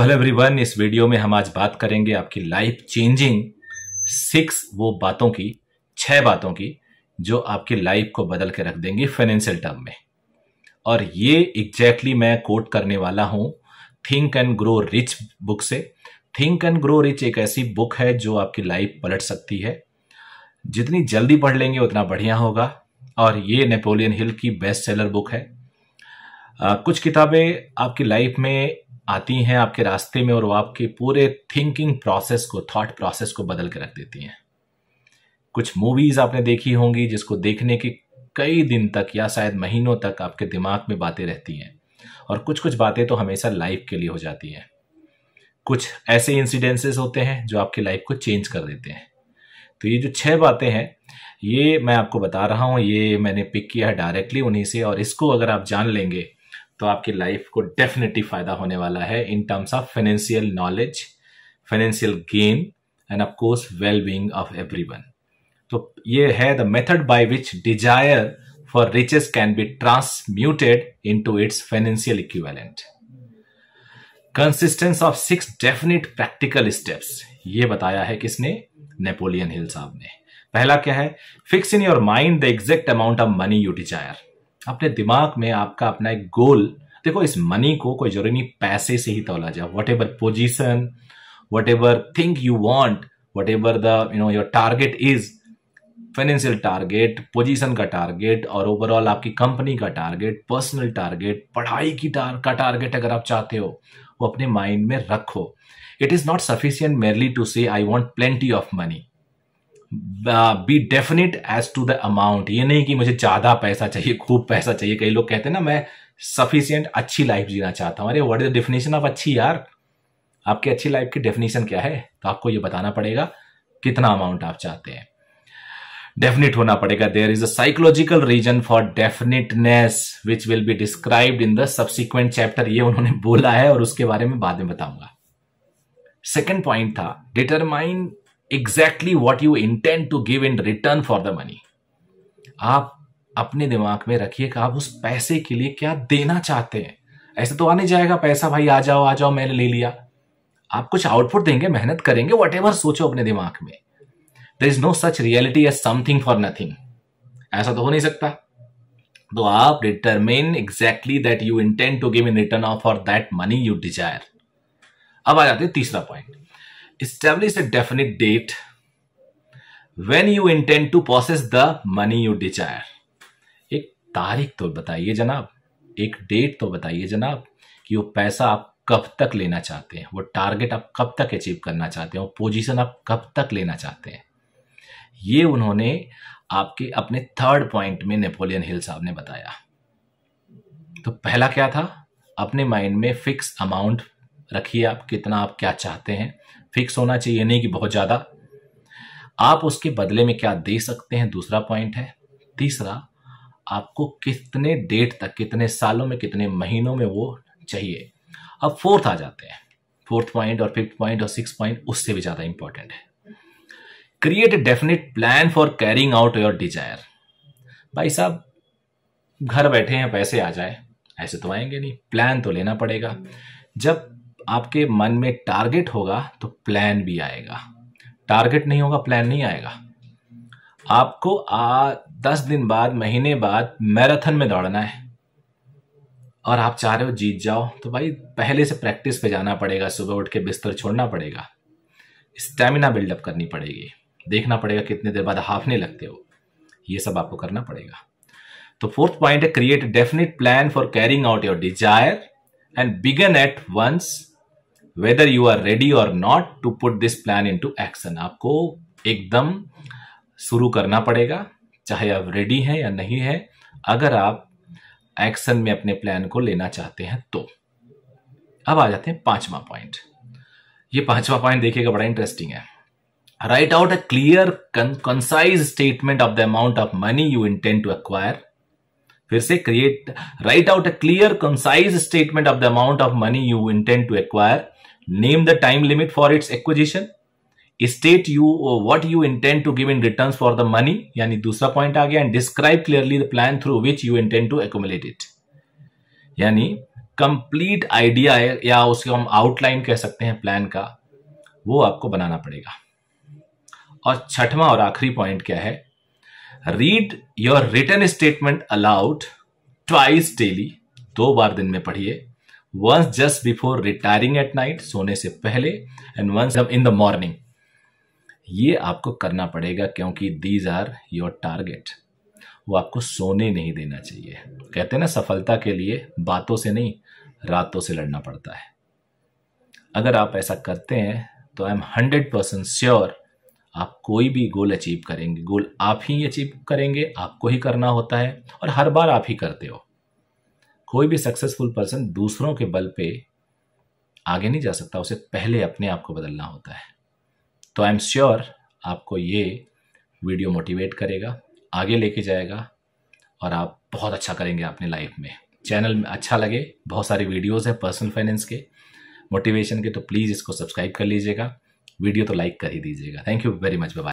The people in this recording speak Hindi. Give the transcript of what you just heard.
हेलो एवरीवन इस वीडियो में हम आज बात करेंगे आपकी लाइफ चेंजिंग सिक्स वो बातों की छह बातों की जो आपकी लाइफ को बदल के रख देंगी फाइनेंशियल टर्म में और ये एग्जैक्टली exactly मैं कोट करने वाला हूँ think and grow rich book से थिंक एंड ग्रो रिच एक ऐसी बुक है जो आपकी लाइफ पलट सकती है जितनी जल्दी पढ़ लेंगे उतना बढ़िया होगा और ये नेपोलियन हिल की बेस्ट सेलर बुक है आ, कुछ किताबें आपकी लाइफ में आती हैं आपके रास्ते में और वो आपके पूरे थिंकिंग प्रोसेस को थॉट प्रोसेस को बदल के रख देती हैं कुछ मूवीज आपने देखी होंगी जिसको देखने के कई दिन तक या शायद महीनों तक आपके दिमाग में बातें रहती हैं और कुछ कुछ बातें तो हमेशा लाइफ के लिए हो जाती हैं कुछ ऐसे इंसिडेंसेस होते हैं जो आपकी लाइफ को चेंज कर देते हैं तो ये जो छह बातें हैं ये मैं आपको बता रहा हूँ ये मैंने पिक किया है डायरेक्टली उन्हीं से और इसको अगर आप जान लेंगे तो आपकी लाइफ को डेफिनेटली फायदा होने वाला है in terms of financial knowledge financial gain and of course well being of everyone तो ये है the method by which desire for riches can be transmuted into its financial equivalent consistence of six definite practical steps ये बताया है किसने नेपोलियन हिल साहब ने पहला क्या है fix in your mind the exact amount of money you desire अपने दिमाग में आपका अपना एक गोल देखो इस मनी को कोई जरूरी नहीं पैसे से ही तोला जाए whatever position whatever think you want whatever the you know your target is financial target position का टारगेट और ओवरऑल आपकी कंपनी का टारगेट पर्सनल टारगेट पढ़ाई की टार, का टारगेट अगर आप चाहते हो वो अपने माइंड में रखो it is not sufficient merely to say I want plenty of money be definite as to the amount ये नहीं कि मुझे ज्यादा पैसा चाहिए खूब पैसा चाहिए कई लोग कहते हैं ना मैं सफिशियंट अच्छी लाइफ जीना चाहता हूँ अरे what is the definition of अच्छी यार आपकी अच्छी लाइफ की डेफिनेशन क्या है तो आपको ये बताना पड़ेगा कितना अमाउंट आप चाहते हैं डेफिनेट होना पड़ेगा there is a psychological reason for definiteness which will be described in the subsequent chapter ये उन्होंने बोला है और उसके बारे में बाद में बताऊंगा सेकेंड पॉइंट था determine exactly what you intend to give in return for the money आप अपने दिमाग में रखिए कि आप उस पैसे के लिए क्या देना चाहते हैं ऐसे तो आने जाएगा पैसा भाई आ जाओ आ जाओ मैंने ले लिया आप कुछ आउटपुट देंगे मेहनत करेंगे वट एवर सोचो अपने दिमाग में there is no such reality as something for nothing ऐसा तो हो नहीं सकता तो आप determine exactly that you intend to give in return of for that money you desire अब आ जाते हैं तीसरा point establish a definite date when you intend to possess the money you desire एक तारीख तो बताइए जनाब एक डेट तो बताइए जनाब कि वो पैसा आप कब तक लेना चाहते हैं वो टारगेट आप कब तक अचीव करना चाहते हैं वो पोजीशन आप कब तक लेना चाहते हैं ये उन्होंने आपके अपने थर्ड पॉइंट में नेपोलियन हिल साहब ने बताया तो पहला क्या था अपने माइंड में फिक्स अमाउंट रखिए आप कितना आप क्या चाहते हैं फिक्स होना चाहिए नहीं कि बहुत ज़्यादा आप उसके बदले में क्या दे सकते हैं दूसरा पॉइंट है तीसरा आपको कितने डेट तक कितने सालों में कितने महीनों में वो चाहिए अब फोर्थ आ जाते हैं फोर्थ पॉइंट और फिफ्थ पॉइंट और सिक्स पॉइंट उससे भी ज़्यादा इंपॉर्टेंट है create a definite plan for carrying out your desire भाई साहब घर बैठे हैं पैसे आ जाए ऐसे तो आएंगे नहीं प्लान तो लेना पड़ेगा जब आपके मन में टारगेट होगा तो प्लान भी आएगा टारगेट नहीं होगा प्लान नहीं आएगा आपको आ दस दिन बाद महीने बाद मैराथन में दौड़ना है और आप चाह रहे हो जीत जाओ तो भाई पहले से प्रैक्टिस पे जाना पड़ेगा सुबह उठ के बिस्तर छोड़ना पड़ेगा स्टेमिना बिल्डअप करनी पड़ेगी देखना पड़ेगा कितने देर बाद हाफने लगते हो ये सब आपको करना पड़ेगा तो फोर्थ पॉइंट है create definite plan for carrying out your desire and begin at once whether you are ready or not to put this plan into action आपको एकदम शुरू करना पड़ेगा चाहे आप रेडी हैं या नहीं है अगर आप एक्शन में अपने प्लान को लेना चाहते हैं तो अब आ जाते हैं पांचवा पॉइंट ये पांचवा पॉइंट देखिएगा बड़ा इंटरेस्टिंग है write out a clear concise statement of the amount of money you intend to acquire फिर से create write out a clear concise statement of the amount of money you intend to acquire name the time limit for its acquisition state you what you intend to give in return for the money यानी दूसरा पॉइंट आ गया and describe clearly the plan through which you intend to accumulate it यानी कंप्लीट आइडिया या उसको हम आउटलाइन कह सकते हैं प्लान का वो आपको बनाना पड़ेगा और छठवां और आखिरी पॉइंट क्या है read your written statement aloud twice daily दो बार दिन में पढ़िए once just before retiring at night सोने से पहले and once in the morning ये आपको करना पड़ेगा क्योंकि दीज आर योर टारगेट वो आपको सोने नहीं देना चाहिए कहते हैं ना सफलता के लिए बातों से नहीं रातों से लड़ना पड़ता है अगर आप ऐसा करते हैं तो I am hundred percent sure आप कोई भी गोल अचीव करेंगे गोल आप ही अचीव करेंगे आपको ही करना होता है और हर बार आप ही करते हो कोई भी सक्सेसफुल पर्सन दूसरों के बल पे आगे नहीं जा सकता उसे पहले अपने आप को बदलना होता है तो आई एम श्योर आपको ये वीडियो मोटिवेट करेगा आगे लेके जाएगा और आप बहुत अच्छा करेंगे अपने लाइफ में चैनल में अच्छा लगे बहुत सारी वीडियोस हैं पर्सनल फाइनेंस के मोटिवेशन के तो प्लीज़ इसको सब्सक्राइब कर लीजिएगा वीडियो तो लाइक कर ही दीजिएगा thank you very much bye